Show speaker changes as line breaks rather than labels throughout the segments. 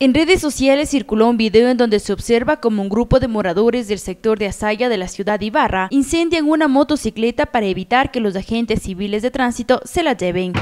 En redes sociales circuló un video en donde se observa como un grupo de moradores del sector de Azaya de la ciudad de Ibarra incendian una motocicleta para evitar que los agentes civiles de tránsito se la lleven.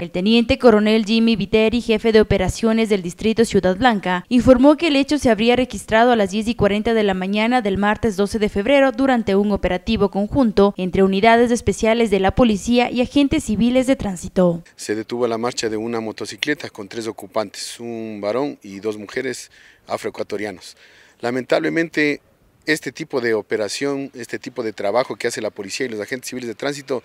El teniente coronel Jimmy Viteri, jefe de operaciones del distrito Ciudad Blanca, informó que el hecho se habría registrado a las 10 y 40 de la mañana del martes 12 de febrero durante un operativo conjunto entre unidades especiales de la policía y agentes civiles de tránsito.
Se detuvo la marcha de una motocicleta con tres ocupantes, un varón y dos mujeres afroecuatorianos. Lamentablemente este tipo de operación, este tipo de trabajo que hace la policía y los agentes civiles de tránsito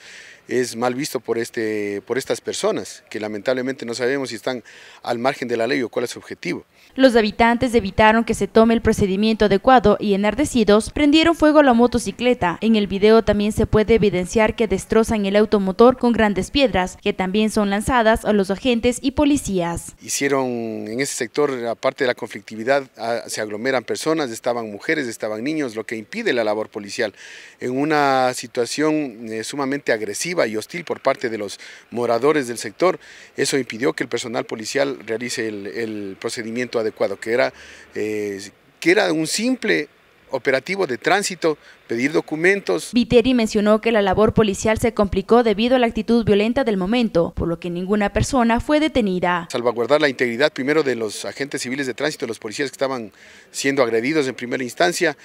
es mal visto por, este, por estas personas, que lamentablemente no sabemos si están al margen de la ley o cuál es su objetivo.
Los habitantes evitaron que se tome el procedimiento adecuado y enardecidos prendieron fuego a la motocicleta. En el video también se puede evidenciar que destrozan el automotor con grandes piedras, que también son lanzadas a los agentes y policías.
Hicieron en ese sector, aparte de la conflictividad, ah, se aglomeran personas, estaban mujeres, estaban niños, lo que impide la labor policial. En una situación eh, sumamente agresiva y hostil por parte de los moradores del sector, eso impidió que el personal policial realice el, procedimiento adecuado, que era, eh, que era un simple operativo de tránsito, pedir documentos.
Viteri mencionó que la labor policial se complicó debido a la actitud violenta del momento, por lo que ninguna persona fue detenida.
Salvaguardar la integridad primero de los agentes civiles de tránsito, los policías que estaban siendo agredidos en primera instancia,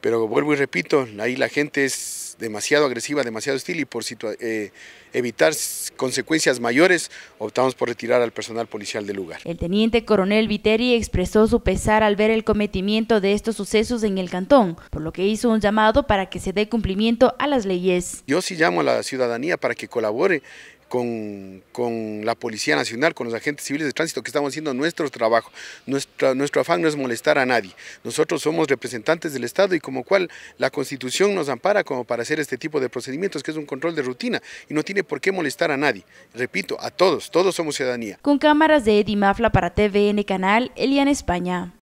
pero vuelvo y repito, ahí la gente es demasiado agresiva, demasiado hostil y por eh, evitar consecuencias mayores optamos por retirar al personal policial del lugar.
El teniente coronel Viteri expresó su pesar al ver el cometimiento de estos sucesos en el cantón, por lo que hizo un llamado para que se dé cumplimiento a las leyes.
Yo sí llamo a la ciudadanía para que colabore con, la Policía Nacional, con los agentes civiles de tránsito, que estamos haciendo nuestro trabajo. Nuestra, nuestro afán no es molestar a nadie. Nosotros somos representantes del Estado y como cual la Constitución nos ampara como para hacer este tipo de procedimientos, que es un control de rutina y no tiene por qué molestar a nadie. Repito, a todos, todos somos ciudadanía.
Con cámaras de Mafla para TVN Canal, Elian España.